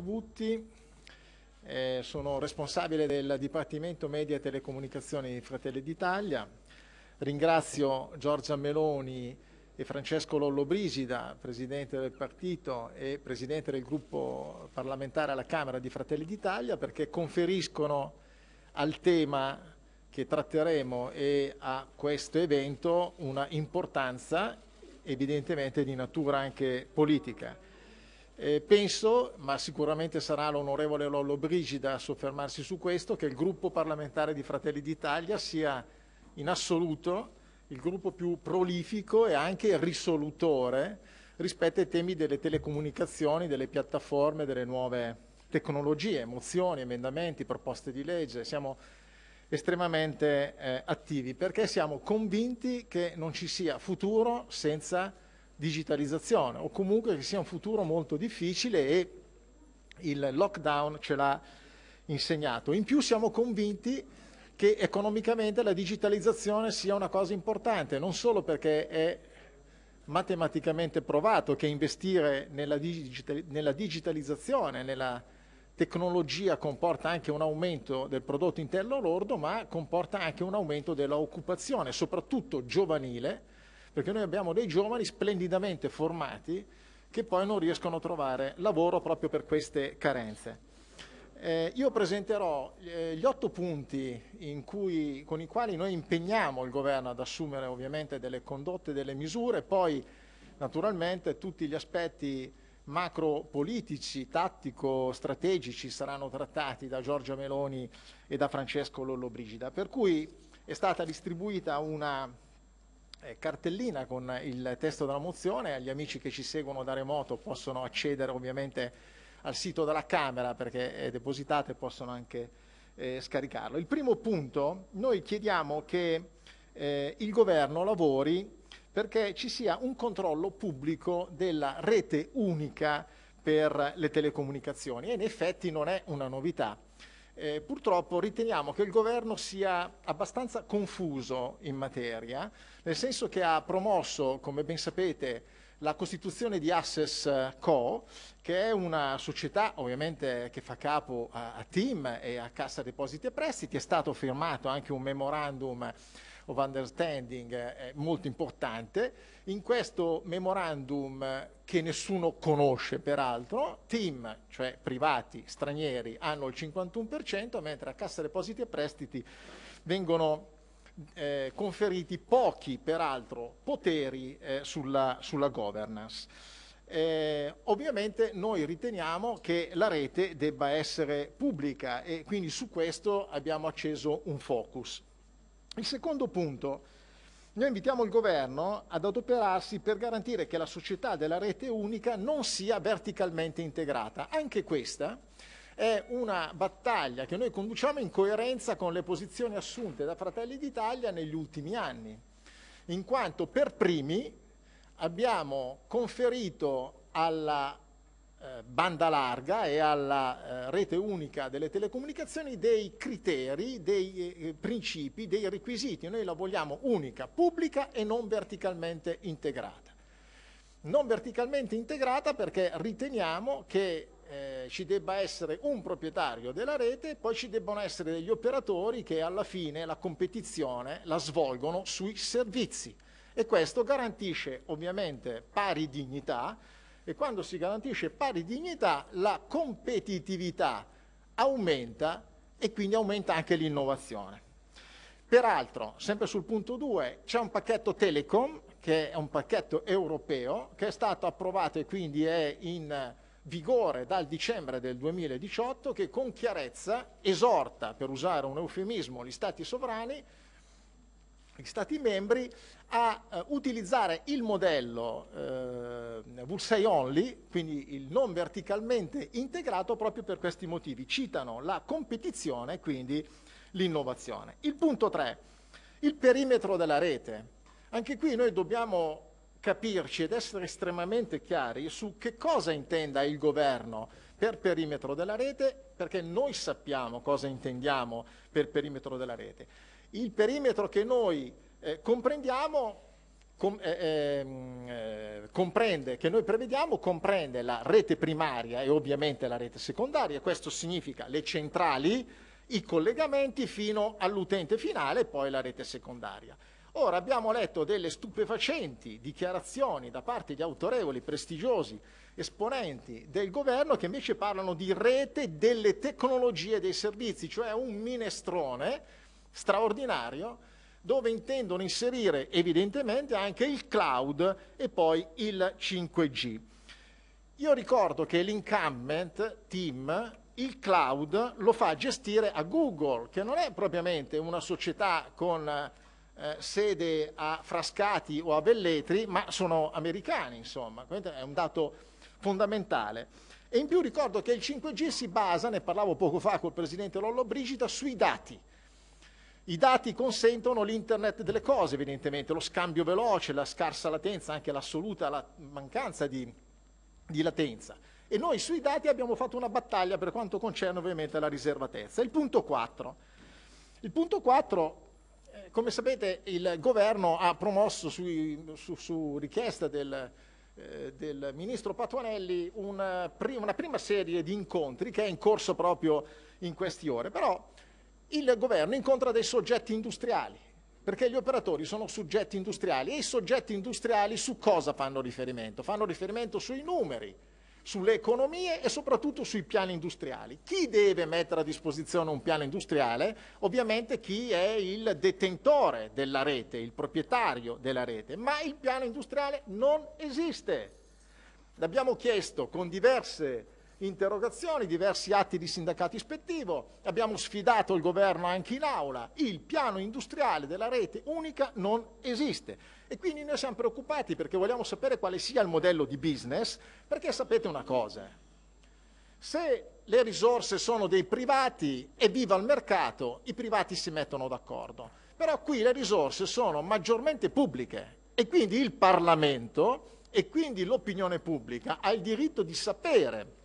Butti, eh, sono responsabile del Dipartimento Media e Telecomunicazioni di Fratelli d'Italia. Ringrazio Giorgia Meloni e Francesco Lollobrigida, presidente del partito e presidente del gruppo parlamentare alla Camera di Fratelli d'Italia, perché conferiscono al tema che tratteremo e a questo evento una importanza evidentemente di natura anche politica. Eh, penso, ma sicuramente sarà l'onorevole Lollo Brigida a soffermarsi su questo, che il gruppo parlamentare di Fratelli d'Italia sia in assoluto il gruppo più prolifico e anche risolutore rispetto ai temi delle telecomunicazioni, delle piattaforme, delle nuove tecnologie, mozioni, emendamenti, proposte di legge. Siamo estremamente eh, attivi perché siamo convinti che non ci sia futuro senza digitalizzazione o comunque che sia un futuro molto difficile e il lockdown ce l'ha insegnato. In più siamo convinti che economicamente la digitalizzazione sia una cosa importante, non solo perché è matematicamente provato che investire nella, digitali nella digitalizzazione, nella tecnologia comporta anche un aumento del prodotto interno lordo, ma comporta anche un aumento dell'occupazione, soprattutto giovanile, perché noi abbiamo dei giovani splendidamente formati che poi non riescono a trovare lavoro proprio per queste carenze. Eh, io presenterò eh, gli otto punti cui, con i quali noi impegniamo il governo ad assumere ovviamente delle condotte, delle misure, poi naturalmente tutti gli aspetti macro politici, tattico, strategici saranno trattati da Giorgia Meloni e da Francesco Lollobrigida. Per cui è stata distribuita una eh, cartellina con il testo della mozione, agli amici che ci seguono da remoto possono accedere ovviamente al sito della Camera perché è eh, depositato e possono anche eh, scaricarlo. Il primo punto, noi chiediamo che eh, il governo lavori perché ci sia un controllo pubblico della rete unica per le telecomunicazioni e in effetti non è una novità eh, purtroppo riteniamo che il governo sia abbastanza confuso in materia, nel senso che ha promosso, come ben sapete, la costituzione di Assess eh, Co, che è una società ovviamente che fa capo a, a Team e a Cassa Depositi e Prestiti, è stato firmato anche un memorandum of Understanding eh, è molto importante. In questo memorandum, eh, che nessuno conosce peraltro, team, cioè privati, stranieri, hanno il 51%, mentre a Cassa Depositi e Prestiti vengono eh, conferiti pochi, peraltro, poteri eh, sulla, sulla governance. Eh, ovviamente noi riteniamo che la rete debba essere pubblica e quindi su questo abbiamo acceso un focus. Il secondo punto, noi invitiamo il governo ad adoperarsi per garantire che la società della rete unica non sia verticalmente integrata. Anche questa è una battaglia che noi conduciamo in coerenza con le posizioni assunte da Fratelli d'Italia negli ultimi anni, in quanto per primi abbiamo conferito alla eh, banda larga e alla eh, rete unica delle telecomunicazioni dei criteri, dei eh, principi, dei requisiti. Noi la vogliamo unica, pubblica e non verticalmente integrata. Non verticalmente integrata perché riteniamo che eh, ci debba essere un proprietario della rete e poi ci debbano essere degli operatori che alla fine la competizione la svolgono sui servizi. E questo garantisce ovviamente pari dignità e quando si garantisce pari dignità la competitività aumenta e quindi aumenta anche l'innovazione. Peraltro, sempre sul punto 2, c'è un pacchetto Telecom, che è un pacchetto europeo, che è stato approvato e quindi è in vigore dal dicembre del 2018, che con chiarezza esorta, per usare un eufemismo, gli stati sovrani gli Stati membri a eh, utilizzare il modello eh, Bursay Only, quindi il non verticalmente integrato proprio per questi motivi. Citano la competizione, quindi l'innovazione. Il punto 3, il perimetro della rete. Anche qui noi dobbiamo capirci ed essere estremamente chiari su che cosa intenda il governo per perimetro della rete, perché noi sappiamo cosa intendiamo per perimetro della rete il perimetro che noi eh, comprendiamo com, eh, ehm, eh, comprende, che noi prevediamo comprende la rete primaria e ovviamente la rete secondaria, questo significa le centrali, i collegamenti fino all'utente finale e poi la rete secondaria. Ora abbiamo letto delle stupefacenti dichiarazioni da parte di autorevoli, prestigiosi esponenti del governo che invece parlano di rete delle tecnologie dei servizi, cioè un minestrone straordinario dove intendono inserire evidentemente anche il cloud e poi il 5G. Io ricordo che l'incumbent team il cloud lo fa gestire a Google, che non è propriamente una società con eh, sede a Frascati o a Velletri, ma sono americani, insomma. Quindi è un dato fondamentale. E in più ricordo che il 5G si basa, ne parlavo poco fa col presidente Lollo Brigida, sui dati i dati consentono l'internet delle cose, evidentemente, lo scambio veloce, la scarsa latenza, anche l'assoluta la mancanza di, di, latenza. E noi sui dati abbiamo fatto una battaglia per quanto concerne ovviamente la riservatezza. Il punto 4. Il punto 4, eh, come sapete, il governo ha promosso sui, su, su, richiesta del, eh, del ministro Patuanelli una, eh, prima, una prima serie di incontri che è in corso proprio in queste ore. Però il governo incontra dei soggetti industriali, perché gli operatori sono soggetti industriali e i soggetti industriali su cosa fanno riferimento? Fanno riferimento sui numeri, sulle economie e soprattutto sui piani industriali. Chi deve mettere a disposizione un piano industriale? Ovviamente chi è il detentore della rete, il proprietario della rete, ma il piano industriale non esiste. L'abbiamo chiesto con diverse interrogazioni, diversi atti di sindacato ispettivo, abbiamo sfidato il governo anche in aula, il piano industriale della rete unica non esiste e quindi noi siamo preoccupati perché vogliamo sapere quale sia il modello di business, perché sapete una cosa, se le risorse sono dei privati e viva il mercato, i privati si mettono d'accordo, però qui le risorse sono maggiormente pubbliche e quindi il Parlamento e quindi l'opinione pubblica ha il diritto di sapere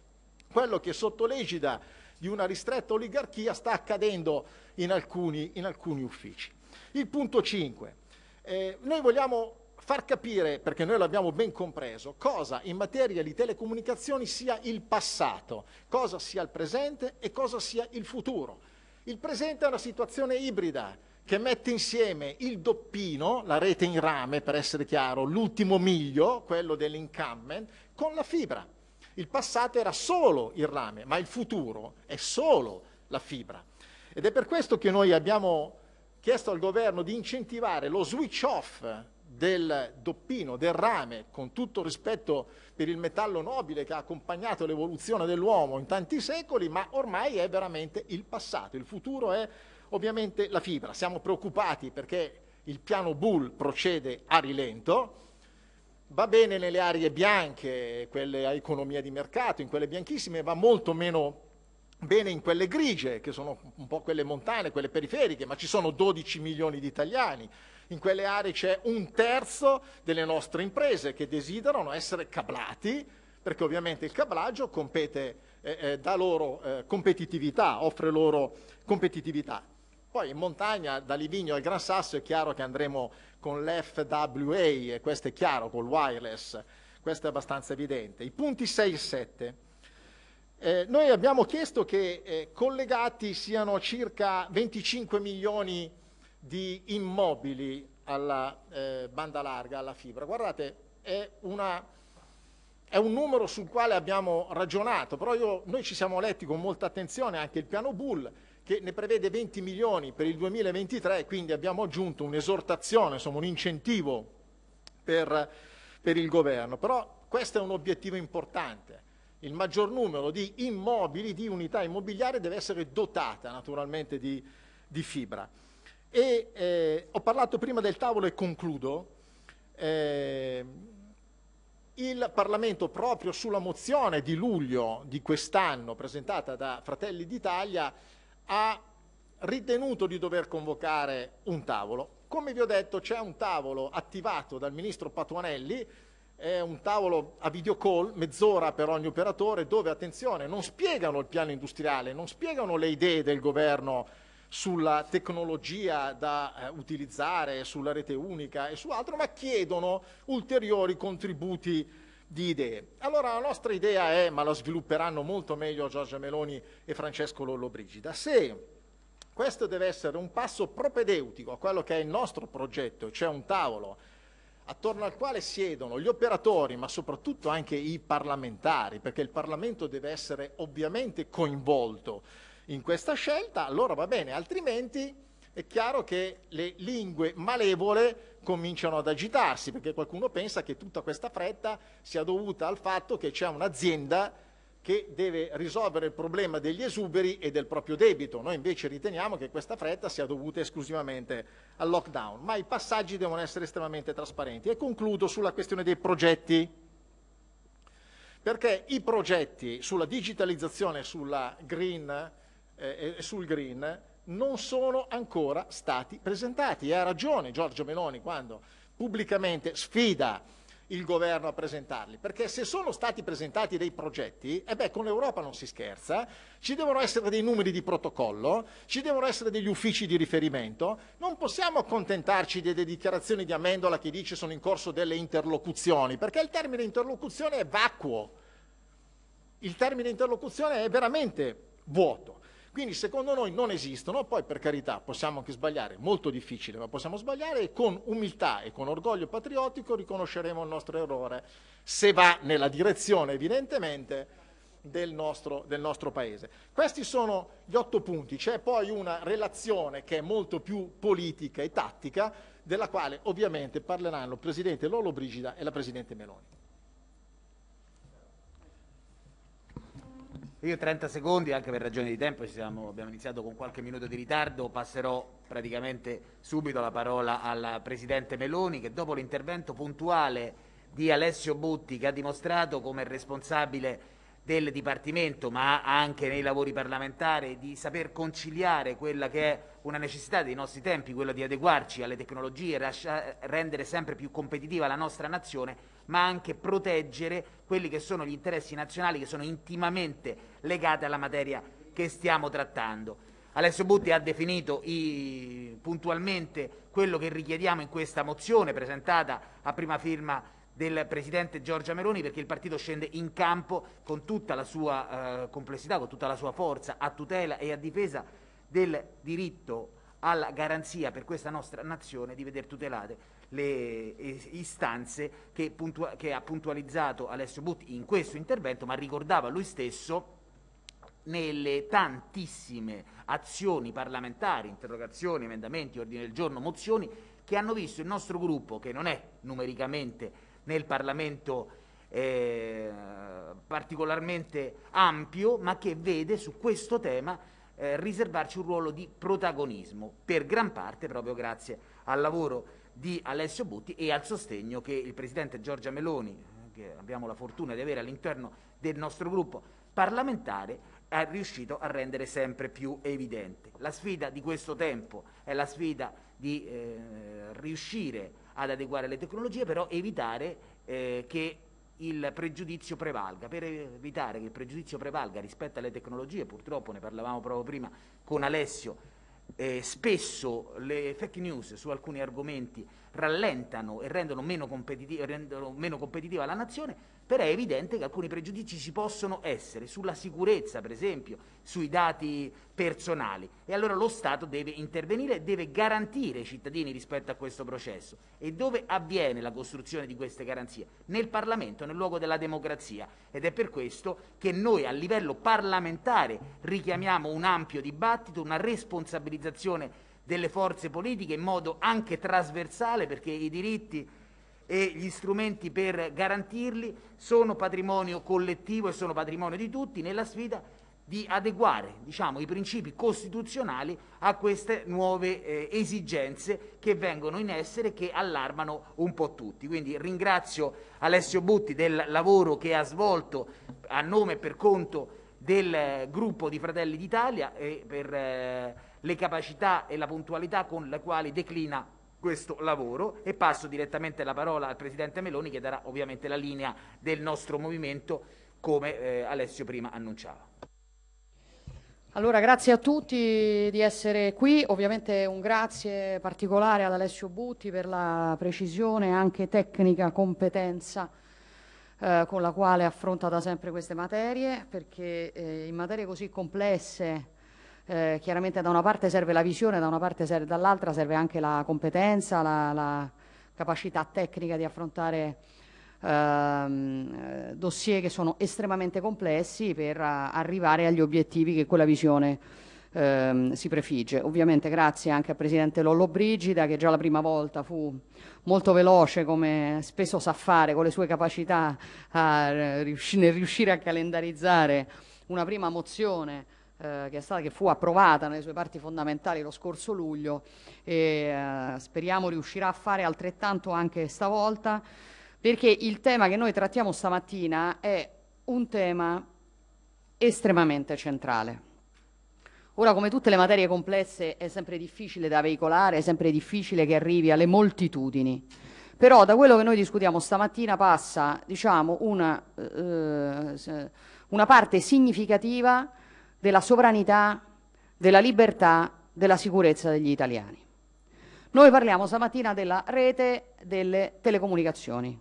quello che sotto l'egida di una ristretta oligarchia sta accadendo in alcuni, in alcuni uffici. Il punto 5. Eh, noi vogliamo far capire, perché noi l'abbiamo ben compreso, cosa in materia di telecomunicazioni sia il passato, cosa sia il presente e cosa sia il futuro. Il presente è una situazione ibrida che mette insieme il doppino, la rete in rame per essere chiaro, l'ultimo miglio, quello dell'incumbent, con la fibra. Il passato era solo il rame, ma il futuro è solo la fibra. Ed è per questo che noi abbiamo chiesto al governo di incentivare lo switch off del doppino, del rame, con tutto rispetto per il metallo nobile che ha accompagnato l'evoluzione dell'uomo in tanti secoli, ma ormai è veramente il passato, il futuro è ovviamente la fibra. Siamo preoccupati perché il piano Bull procede a rilento, va bene nelle aree bianche, quelle a economia di mercato, in quelle bianchissime, va molto meno bene in quelle grigie, che sono un po' quelle montane, quelle periferiche, ma ci sono 12 milioni di italiani. In quelle aree c'è un terzo delle nostre imprese che desiderano essere cablati, perché ovviamente il cablaggio compete, eh, eh, dà loro eh, competitività, offre loro competitività. Poi in montagna, da Livigno al Gran Sasso, è chiaro che andremo con l'FWA, e questo è chiaro, col wireless, questo è abbastanza evidente. I punti 6 e 7. Eh, noi abbiamo chiesto che eh, collegati siano circa 25 milioni di immobili alla eh, banda larga, alla fibra. Guardate, è, una, è, un numero sul quale abbiamo ragionato, però io, noi ci siamo letti con molta attenzione anche il piano Bull, che ne prevede 20 milioni per il 2023, quindi abbiamo aggiunto un'esortazione, insomma un incentivo per, per il governo. Però questo è un obiettivo importante. Il maggior numero di immobili, di unità immobiliari deve essere dotata naturalmente di, di fibra. E, eh, ho parlato prima del tavolo e concludo. Eh, il Parlamento proprio sulla mozione di luglio di quest'anno presentata da Fratelli d'Italia ha ritenuto di dover convocare un tavolo. Come vi ho detto c'è un tavolo attivato dal ministro Patuanelli, è un tavolo a video call, mezz'ora per ogni operatore, dove, attenzione, non spiegano il piano industriale, non spiegano le idee del governo sulla tecnologia da eh, utilizzare, sulla rete unica e su altro, ma chiedono ulteriori contributi di idee. Allora la nostra idea è, ma la svilupperanno molto meglio Giorgia Meloni e Francesco Lollobrigida, se questo deve essere un passo propedeutico a quello che è il nostro progetto, cioè un tavolo attorno al quale siedono gli operatori, ma soprattutto anche i parlamentari, perché il Parlamento deve essere ovviamente coinvolto in questa scelta, allora va bene, altrimenti è chiaro che le lingue malevole cominciano ad agitarsi, perché qualcuno pensa che tutta questa fretta sia dovuta al fatto che c'è un'azienda che deve risolvere il problema degli esuberi e del proprio debito. Noi invece riteniamo che questa fretta sia dovuta esclusivamente al lockdown, ma i passaggi devono essere estremamente trasparenti. E concludo sulla questione dei progetti perché i progetti sulla digitalizzazione sulla eh, sul green non sono ancora stati presentati. E ha ragione Giorgio Meloni quando pubblicamente sfida il governo a presentarli, perché se sono stati presentati dei progetti, e eh beh, con l'Europa non si scherza, ci devono essere dei numeri di protocollo, ci devono essere degli uffici di riferimento, non possiamo accontentarci delle dichiarazioni di Amendola che dice sono in corso delle interlocuzioni, perché il termine interlocuzione è vacuo, il termine interlocuzione è veramente vuoto. Quindi secondo noi non esistono, poi per carità possiamo anche sbagliare, molto difficile, ma possiamo sbagliare e con umiltà e con orgoglio patriottico riconosceremo il nostro errore se va nella direzione evidentemente del nostro, del nostro, paese. Questi sono gli otto punti, c'è poi una relazione che è molto più politica e tattica, della quale ovviamente parleranno il Presidente Lolo Brigida e la Presidente Meloni. Io 30 secondi, anche per ragioni di tempo, siamo, abbiamo iniziato con qualche minuto di ritardo, passerò praticamente subito la parola alla Presidente Meloni che dopo l'intervento puntuale di Alessio Butti che ha dimostrato come responsabile del Dipartimento ma anche nei lavori parlamentari di saper conciliare quella che è una necessità dei nostri tempi, quella di adeguarci alle tecnologie, rendere sempre più competitiva la nostra nazione, ma anche proteggere quelli che sono gli interessi nazionali che sono intimamente legati alla materia che stiamo trattando. Alessio Butti ha definito i, puntualmente quello che richiediamo in questa mozione presentata a prima firma del Presidente Giorgia Meloni perché il partito scende in campo con tutta la sua eh, complessità, con tutta la sua forza a tutela e a difesa del diritto alla garanzia per questa nostra nazione di veder tutelate le eh, istanze che, puntua- che ha puntualizzato Alessio Butti in questo intervento, ma ricordava lui stesso nelle tantissime azioni parlamentari, interrogazioni, emendamenti, ordini del giorno, mozioni, che hanno visto il nostro gruppo, che non è numericamente nel Parlamento eh, particolarmente ampio, ma che vede su questo tema eh, riservarci un ruolo di protagonismo, per gran parte proprio grazie al lavoro di Alessio Butti e al sostegno che il Presidente Giorgia Meloni, eh, che abbiamo la fortuna di avere all'interno del nostro gruppo parlamentare, è riuscito a rendere sempre più evidente. La sfida di questo tempo è la sfida di eh, riuscire ad adeguare le tecnologie, però evitare eh, che il pregiudizio prevalga. Per evitare che il pregiudizio prevalga rispetto alle tecnologie, purtroppo ne parlavamo proprio prima con Alessio, eh, spesso le fake news su alcuni argomenti rallentano e rendono meno, rendono meno competitiva la nazione, però è evidente che alcuni pregiudizi ci possono essere sulla sicurezza, per esempio, sui dati personali e allora lo Stato deve intervenire, deve garantire i cittadini rispetto a questo processo. E dove avviene la costruzione di queste garanzie? Nel Parlamento, nel luogo della democrazia ed è per questo che noi a livello parlamentare richiamiamo un ampio dibattito, una responsabilizzazione delle forze politiche in modo anche trasversale perché i diritti e gli strumenti per garantirli sono patrimonio collettivo e sono patrimonio di tutti nella sfida di adeguare diciamo, i principi costituzionali a queste nuove eh, esigenze che vengono in essere e che allarmano un po' tutti. Quindi ringrazio Alessio Butti del lavoro che ha svolto a nome e per conto del gruppo di Fratelli d'Italia e per eh, le capacità e la puntualità con le quali declina questo lavoro e passo direttamente la parola al Presidente Meloni che darà ovviamente la linea del nostro movimento come eh, Alessio prima annunciava. Allora grazie a tutti di essere qui, ovviamente un grazie particolare ad Alessio Butti per la precisione e anche tecnica competenza eh, con la quale affronta da sempre queste materie perché eh, in materie così complesse eh, chiaramente da una parte serve la visione, serve, dall'altra serve anche la competenza, la, la capacità tecnica di affrontare ehm, eh, dossier che sono estremamente complessi per eh, arrivare agli obiettivi che quella visione ehm, si prefigge. Ovviamente grazie anche al Presidente Lollo Brigida che già la prima volta fu molto veloce come spesso sa fare con le sue capacità a, a, eh, nel riuscire a calendarizzare una prima mozione eh, che, stata, che, fu approvata nelle sue parti fondamentali lo scorso luglio e eh, speriamo riuscirà a fare altrettanto anche stavolta, perché il tema che noi trattiamo stamattina è un tema estremamente centrale. Ora, come tutte le materie complesse, è sempre difficile da veicolare, è sempre difficile che arrivi alle moltitudini. Però da quello che noi discutiamo stamattina passa, diciamo, una, eh, eh una parte significativa della sovranità, della libertà, della sicurezza degli italiani. Noi parliamo stamattina della rete delle telecomunicazioni.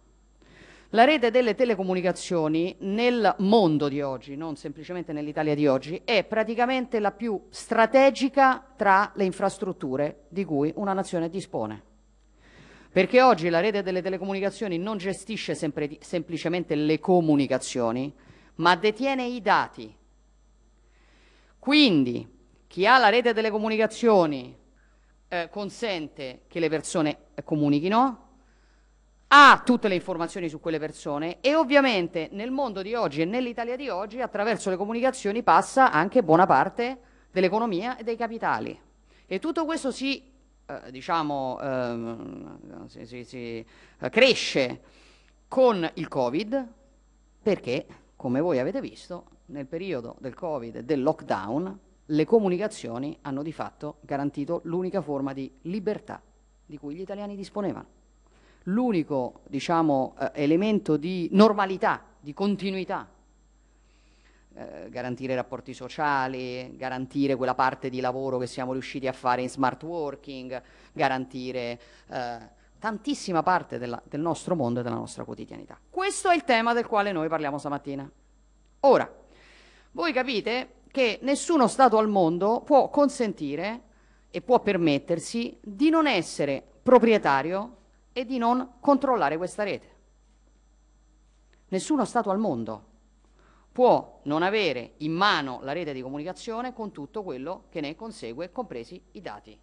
La rete delle telecomunicazioni nel mondo di oggi, non semplicemente nell'Italia di oggi, è praticamente la più strategica tra le infrastrutture di cui una nazione dispone. Perché oggi la rete delle telecomunicazioni non gestisce sempre, semplicemente le comunicazioni, ma detiene i dati quindi chi ha la rete delle comunicazioni eh, consente che le persone comunichino, ha tutte le informazioni su quelle persone e ovviamente nel mondo di oggi e nell'Italia di oggi attraverso le comunicazioni passa anche buona parte dell'economia e dei capitali. E tutto questo si, eh, diciamo, ehm, si, si, si eh, cresce con il Covid perché, come voi avete visto, nel periodo del Covid e del lockdown le comunicazioni hanno di fatto garantito l'unica forma di libertà di cui gli italiani disponevano. L'unico diciamo, eh, elemento di normalità, di continuità eh, garantire rapporti sociali, garantire quella parte di lavoro che siamo riusciti a fare in smart working, garantire eh, tantissima parte della, del nostro mondo e della nostra quotidianità. Questo è il tema del quale noi parliamo stamattina. Ora, voi capite che nessuno Stato al mondo può consentire e può permettersi di non essere proprietario e di non controllare questa rete. Nessuno Stato al mondo può non avere in mano la rete di comunicazione con tutto quello che ne consegue, compresi i dati.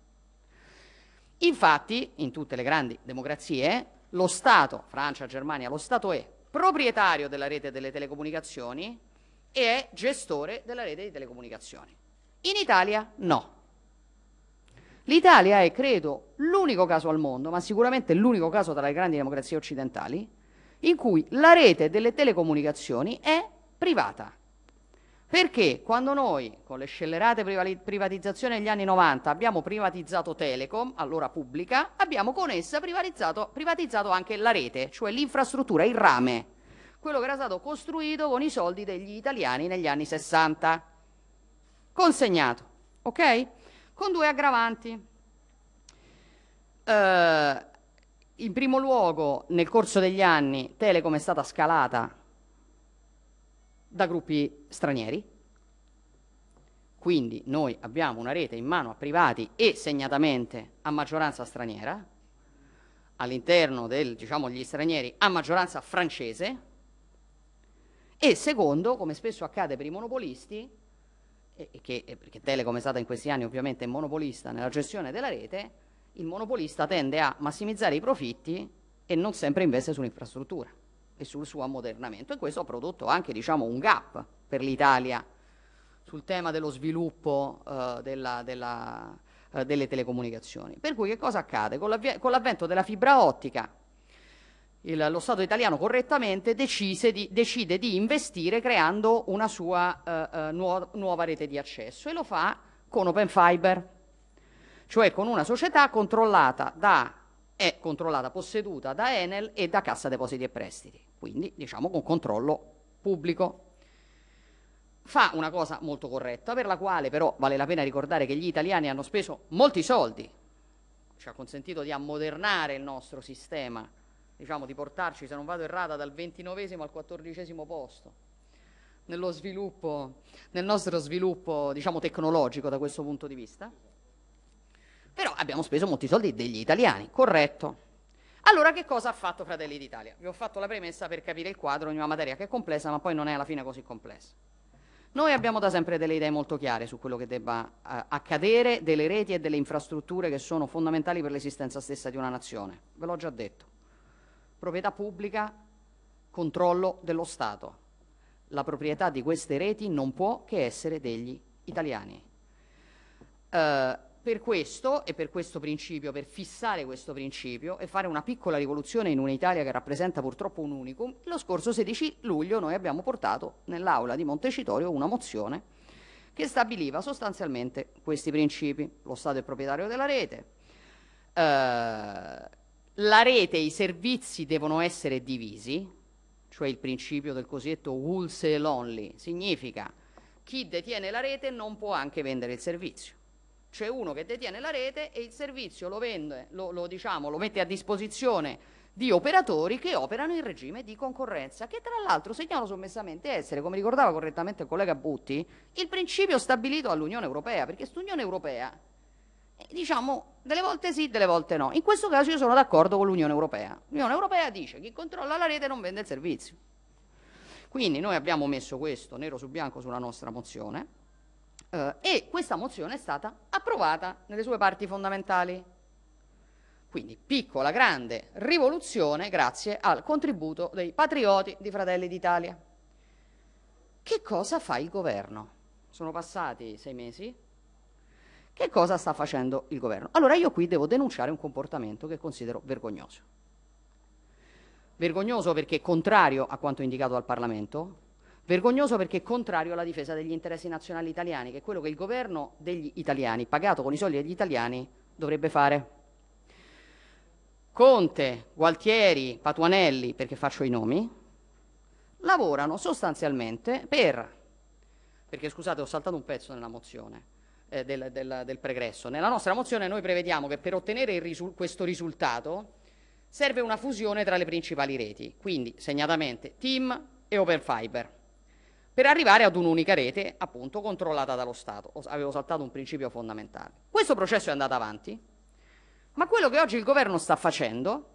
Infatti, in tutte le grandi democrazie, lo Stato, Francia, Germania, lo Stato è proprietario della rete delle telecomunicazioni e è gestore della rete di telecomunicazioni. In Italia no. L'Italia è, credo, l'unico caso al mondo, ma sicuramente l'unico caso tra le grandi democrazie occidentali, in cui la rete delle telecomunicazioni è privata. Perché quando noi, con le scellerate privatizzazioni degli anni 90, abbiamo privatizzato Telecom, allora pubblica, abbiamo con essa privatizzato, privatizzato anche la rete, cioè l'infrastruttura, il rame quello che era stato costruito con i soldi degli italiani negli anni 60. Consegnato, ok? Con due aggravanti. Eh, in primo luogo, nel corso degli anni, Telecom è stata scalata da gruppi stranieri, quindi noi abbiamo una rete in mano a privati e segnatamente a maggioranza straniera, all'interno degli diciamo, stranieri a maggioranza francese, e secondo, come spesso accade per i monopolisti, e, che, e perché Telecom è stata in questi anni ovviamente monopolista nella gestione della rete, il monopolista tende a massimizzare i profitti e non sempre investe sull'infrastruttura e sul suo ammodernamento e questo ha prodotto anche diciamo, un gap per l'Italia sul tema dello sviluppo eh, della, della, eh, delle telecomunicazioni. Per cui che cosa accade? Con, l'avvento della fibra ottica il, lo Stato italiano correttamente di, decide di investire creando una sua eh, eh nuova, nuova rete di accesso e lo fa con Open Fiber, cioè con una società controllata da è controllata, posseduta da Enel e da Cassa Depositi e Prestiti, quindi diciamo con controllo pubblico. Fa una cosa molto corretta, per la quale però vale la pena ricordare che gli italiani hanno speso molti soldi, ci ha consentito di ammodernare il nostro sistema diciamo, di portarci, se non vado errata, dal ventinovesimo al quattordicesimo posto nello sviluppo, nel nostro sviluppo diciamo, tecnologico da questo punto di vista. Però abbiamo speso molti soldi degli italiani, corretto. Allora che cosa ha fatto Fratelli d'Italia? Vi ho fatto la premessa per capire il quadro di una materia che è complessa ma poi non è alla fine così complessa. Noi abbiamo da sempre delle idee molto chiare su quello che debba eh, accadere, delle reti e delle infrastrutture che sono fondamentali per l'esistenza stessa di una nazione. Ve l'ho già detto proprietà pubblica, controllo dello Stato. La proprietà di queste reti non può che essere degli italiani. Eh, per questo e per questo principio, per fissare questo principio e fare una piccola rivoluzione in un'Italia che rappresenta purtroppo un unicum, lo scorso 16 luglio noi abbiamo portato nell'aula di Montecitorio una mozione che stabiliva sostanzialmente questi principi. Lo Stato è proprietario della rete, eh, la rete e i servizi devono essere divisi, cioè il principio del cosiddetto wholesale only, significa chi detiene la rete non può anche vendere il servizio. C'è uno che detiene la rete e il servizio lo, vende, lo, lo, diciamo, lo mette a disposizione di operatori che operano in regime di concorrenza, che tra l'altro segnalo sommessamente essere, come ricordava correttamente il collega Butti, il principio stabilito dall'Unione Europea, perché quest'Unione Europea diciamo, delle volte sì, delle volte no. In questo caso io sono d'accordo con l'Unione Europea. L'Unione Europea dice che chi controlla la rete non vende il servizio. Quindi noi abbiamo messo questo nero su bianco sulla nostra mozione eh, e questa mozione è stata approvata nelle sue parti fondamentali. Quindi piccola, grande rivoluzione grazie al contributo dei patrioti di Fratelli d'Italia. Che cosa fa il governo? Sono passati sei mesi, che cosa sta facendo il governo? Allora io qui devo denunciare un comportamento che considero vergognoso. Vergognoso perché è contrario a quanto indicato dal Parlamento, vergognoso perché è contrario alla difesa degli interessi nazionali italiani, che è quello che il governo degli italiani, pagato con i soldi degli italiani, dovrebbe fare. Conte, Gualtieri, Patuanelli, perché faccio i nomi, lavorano sostanzialmente per, perché scusate ho saltato un pezzo nella mozione, eh, del, del, del, pregresso. Nella nostra mozione noi prevediamo che per ottenere risu questo risultato serve una fusione tra le principali reti, quindi segnatamente TIM e Open Fiber, per arrivare ad un'unica rete appunto controllata dallo Stato. Avevo saltato un principio fondamentale. Questo processo è andato avanti, ma quello che oggi il governo sta facendo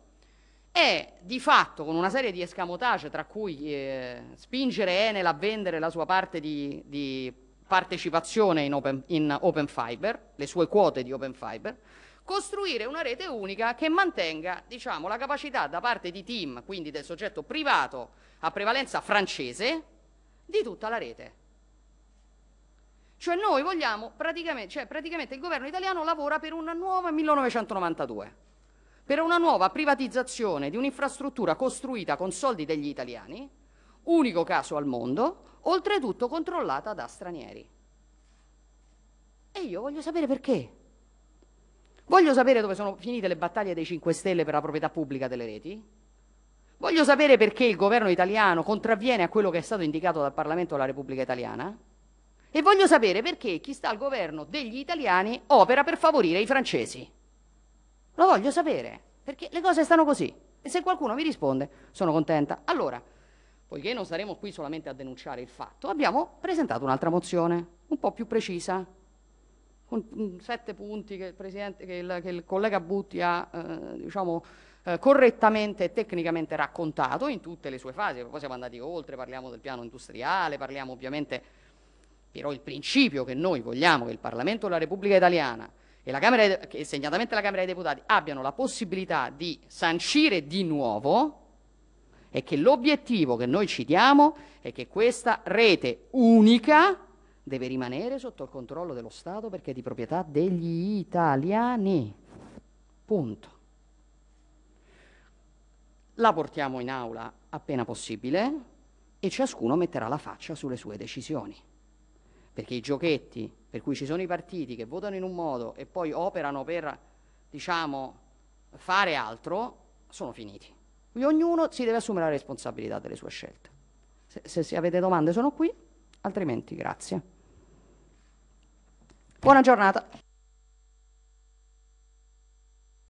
è di fatto con una serie di escamotage, tra cui eh, spingere Enel a vendere la sua parte di, di partecipazione in open, in open Fiber, le sue quote di Open Fiber, costruire una rete unica che mantenga diciamo, la capacità da parte di team, quindi del soggetto privato a prevalenza francese, di tutta la rete. Cioè noi vogliamo, praticamente, cioè praticamente il governo italiano lavora per una nuova 1992, per una nuova privatizzazione di un'infrastruttura costruita con soldi degli italiani, unico caso al mondo, oltretutto controllata da stranieri. E io voglio sapere perché. Voglio sapere dove sono finite le battaglie dei 5 Stelle per la proprietà pubblica delle reti. Voglio sapere perché il governo italiano contravviene a quello che è stato indicato dal Parlamento della Repubblica Italiana. E voglio sapere perché chi sta al governo degli italiani opera per favorire i francesi. Lo voglio sapere, perché le cose stanno così. E se qualcuno mi risponde, sono contenta. Allora, poiché non saremo qui solamente a denunciare il fatto, abbiamo presentato un'altra mozione, un po' più precisa, con mm, sette punti che il, che il, che il collega Butti ha eh, diciamo, eh, correttamente e tecnicamente raccontato in tutte le sue fasi, poi siamo andati oltre, parliamo del piano industriale, parliamo ovviamente però il principio che noi vogliamo che il Parlamento della Repubblica Italiana e, Camera, e segnatamente la Camera dei Deputati abbiano la possibilità di sancire di nuovo è che l'obiettivo che noi ci diamo è che questa rete unica deve rimanere sotto il controllo dello Stato perché è di proprietà degli italiani. Punto. La portiamo in aula appena possibile e ciascuno metterà la faccia sulle sue decisioni. Perché i giochetti per cui ci sono i partiti che votano in un modo e poi operano per, diciamo, fare altro, sono finiti. Ognuno si deve assumere la responsabilità delle sue scelte. Se, se, se avete domande sono qui, altrimenti grazie. Buona giornata.